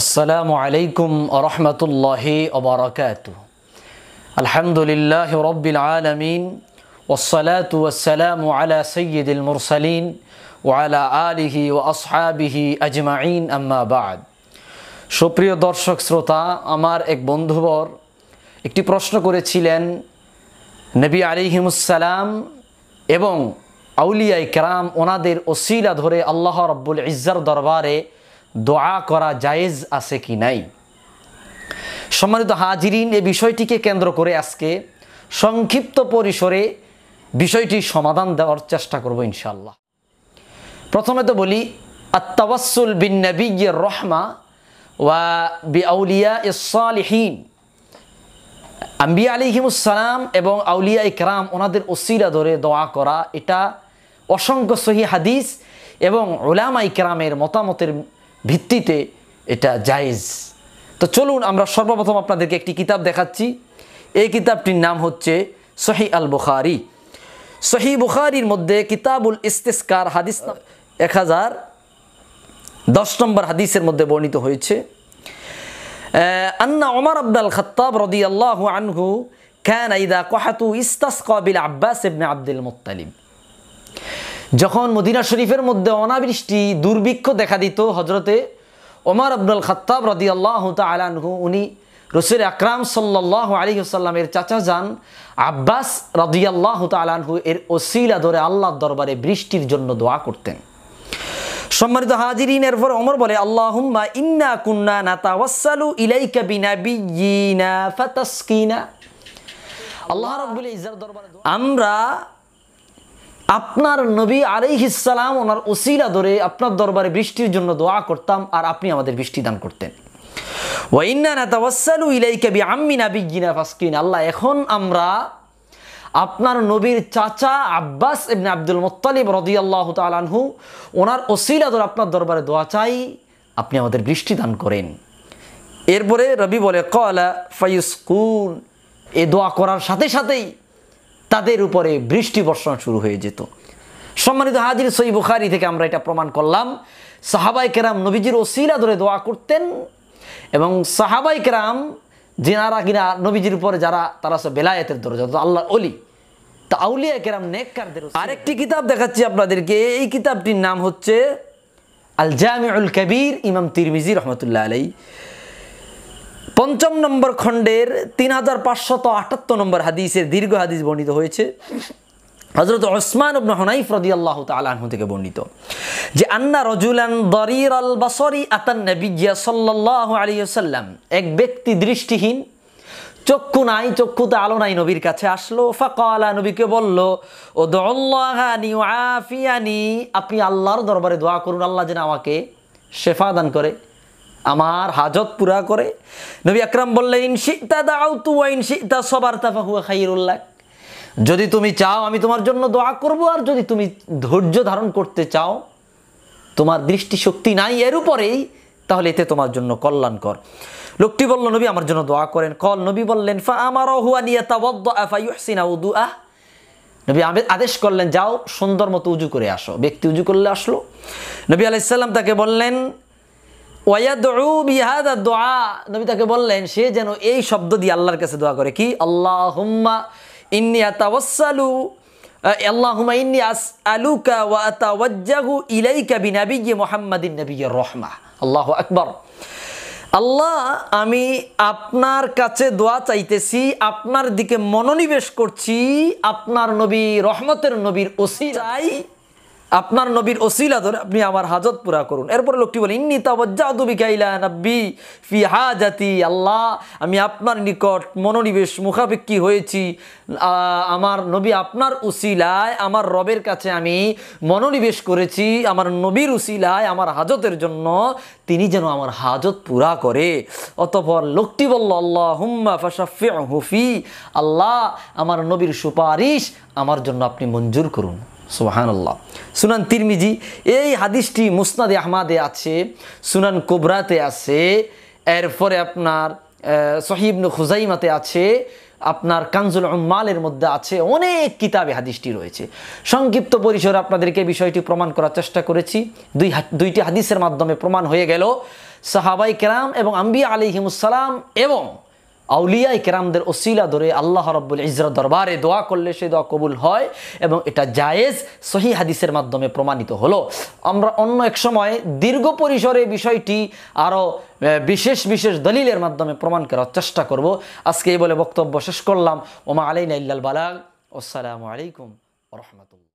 আসসালামু আলাইকুম রহমতুল্লাহি অবরাকাত আলহামদুলিল্লাহ রব্বিল আলমিন ওসলাত ওসালাম আলা সৈয়দুল মুরসালিন ওয়ালা আলিহি ও আসহাবিহি আজমাইন আম্মাবাদ সুপ্রিয় দর্শক শ্রোতা আমার এক বন্ধুবর একটি প্রশ্ন করেছিলেন নবী আলিহিমুসালাম এবং আউলিয়া ইকরাম ওনাদের ওসিলা ধরে আল্লাহ রব্বুল ইজ্জার দরবারে দোয়া করা জায়েজ আছে কি নাই সম্মানিত হাজিরিন এ বিষয়টিকে কেন্দ্র করে আজকে সংক্ষিপ্ত পরিসরে বিষয়টি সমাধান দেওয়ার চেষ্টা করব ইনশাল্লাহ প্রথমে তো বলি আত্মাবাসুল বিন নবীর রহমা ওয়া বি আউলিয়া ইসালিহীন আম্বিয়া আলিহিমুসালাম এবং আউলিয়া ইকরাম ওনাদের ওসিরা ধরে দোয়া করা এটা অসংখ্য সহি হাদিস এবং ওলামা ইকরামের মতামতের ভিত্তিতে এটা জায়েজ তো চলুন আমরা সর্বপ্রথম আপনাদেরকে একটি কিতাব দেখাচ্ছি এই কিতাবটির নাম হচ্ছে সহি আল বুখারি সহি বুখারির মধ্যে কিতাবুল ইস্তেস্কার হাদিস এক হাজার দশ নম্বর হাদিসের মধ্যে বর্ণিত হয়েছে আন্না ওমর আব্দাল খত্তাব রদি আল্লাহ আনহু ইদা কহাতু ইস্তাস কাবিল আব্বাস بن আব্দুল المطلب যখন মদিনা শরীফের মধ্যে অনাবৃষ্টি দুর্ভিক্ষ দেখা দিত হজরতে ওমর আব্দুল খত্তাব রদি আল্লাহ তালানহু উনি রসির আকরাম সাল্লাহ আলী আসাল্লামের চাচা যান আব্বাস আল্লাহ তালানহু এর ওসিলা ধরে আল্লাহর দরবারে বৃষ্টির জন্য দোয়া করতেন সম্মানিত হাজিরিন এরপর অমর বলে আল্লাহুম্মা ইন্না কুন্না নাতাওয়াসালু ইলাইকা বিনাবিয়িনা ফাতাসকিনা আল্লাহ রাব্বুল ইজ্জাত দরবারে আমরা আপনার নবী আলাইহিসালাম ওনার ওসিলা ধরে আপনার দরবারে বৃষ্টির জন্য দোয়া করতাম আর আপনি আমাদের বৃষ্টি দান করতেন আল্লাহ এখন আমরা আপনার নবীর চাচা আব্বাস ইবনে আব্দুল মোত্তালিব রদি আল্লাহ তালানহু ওনার ওসিলা ধরে আপনার দরবারে দোয়া চাই আপনি আমাদের বৃষ্টি দান করেন এরপরে রবি বলে কলা ফাইসকুন এ দোয়া করার সাথে সাথেই তাদের উপরে বৃষ্টি বর্ষণ শুরু হয়ে যেত সম্মানিত হাজির সই বুখারি থেকে আমরা এটা প্রমাণ করলাম সাহাবাই কেরাম নবীজির ওসিলা ধরে দোয়া করতেন এবং সাহাবাই কেরাম যেনারা কিনা নবীজির উপরে যারা তারা সব বেলায়েতের দরজা আল্লাহ অলি তা আউলিয়া কেরাম নেককারদের আরেকটি কিতাব দেখাচ্ছি আপনাদেরকে এই কিতাবটির নাম হচ্ছে আল জামিউল কবির ইমাম তিরমিজি রহমতুল্লাহ আলাই পঞ্চম নম্বর খণ্ডের তিন হাজার পাঁচশত আটাত্তর নম্বর হাদিসের দীর্ঘ হাদিস বর্ণিত হয়েছে হজরত ওসমান উবন হনাইফ রদি আল্লাহ তালাহ থেকে বর্ণিত যে আন্না রজুলান দরির আল বাসরি আতান নবিজিয়া সাল্লাহ আলিয়াল্লাম এক ব্যক্তি দৃষ্টিহীন চক্ষু নাই চক্ষুতে আলো নাই নবীর কাছে আসলো ফাকালা নবীকে বলল ও দল্লাহানি আফিয়ানি আপনি আল্লাহর দরবারে দোয়া করুন আল্লাহ যেন আমাকে শেফা দান করে আমার হাজত পুরা করে নবী আকরাম বললেন শীতা দাও তু আইন শীতা সবার তাফা হুয়া খাইরুল্লাহ যদি তুমি চাও আমি তোমার জন্য দোয়া করব আর যদি তুমি ধৈর্য ধারণ করতে চাও তোমার দৃষ্টিশক্তি নাই এর উপরেই তাহলে এতে তোমার জন্য কল্যাণ কর লোকটি বলল নবী আমার জন্য দোয়া করেন কল নবী বললেন ফা আমার হুয়া নিয়ে তাবদ্দিনা উদু আহ নবী আদেশ করলেন যাও সুন্দর মতো উজু করে আসো ব্যক্তি উজু করলে আসলো নবী আলাইসাল্লাম তাকে বললেন দোয়া নবী তাকে বললেন সে যেন এই শব্দ দিয়ে আল্লাহর কাছে দোয়া করে কি আল্লাহ হুম্মা ইন্নি রহমা আল্লাহ আমি আপনার কাছে দোয়া চাইতেছি আপনার দিকে মনোনিবেশ করছি আপনার নবী রহমতের নবীর ওসি চাই আপনার নবীর ওসিলা ধরে আপনি আমার হাজত পুরা করুন এরপর লোকটি বলে ইন্নি তাবজ্জাদুবিকাইলা ফি আল্লাহ আমি আপনার নিকট মনোনিবেশ মুখাপেক্ষি হয়েছি আমার নবী আপনার উসিলায় আমার রবের কাছে আমি মনোনিবেশ করেছি আমার নবীর উসিলায় আমার হাজতের জন্য তিনি যেন আমার হাজত পুরা করে অতপর লোকটি বলল আল্লাহ হুম্মা ফাশাফি হুফি আল্লাহ আমার নবীর সুপারিশ আমার জন্য আপনি মঞ্জুর করুন সোহানাল্লাহ সুনান তিরমিজি এই হাদিসটি মুসনাদে আহমাদে আছে সুনান কোবরাতে আছে এরপরে আপনার সহিবনু খুজাইমাতে আছে আপনার কানজুল মালের মধ্যে আছে অনেক কিতাবে হাদিসটি রয়েছে সংক্ষিপ্ত পরিসরে আপনাদেরকে বিষয়টি প্রমাণ করার চেষ্টা করেছি দুই দুইটি হাদিসের মাধ্যমে প্রমাণ হয়ে গেল সাহাবাই কেরাম এবং আম্বিয়া আলিহিমুসালাম এবং আউলিয়া কেরামদের ওসিলা ধরে আল্লাহ রব্বুল ইজরা দরবারে দোয়া করলে সেই দোয়া কবুল হয় এবং এটা জায়েজ সহি হাদিসের মাধ্যমে প্রমাণিত হলো আমরা অন্য এক সময় দীর্ঘ পরিসরে বিষয়টি আরও বিশেষ বিশেষ দলিলের মাধ্যমে প্রমাণ করার চেষ্টা করব আজকে এই বলে বক্তব্য শেষ করলাম ওমা আলাইনা ইল্লাল বালাগ আসসালামু আলাইকুম রহমতুল্লা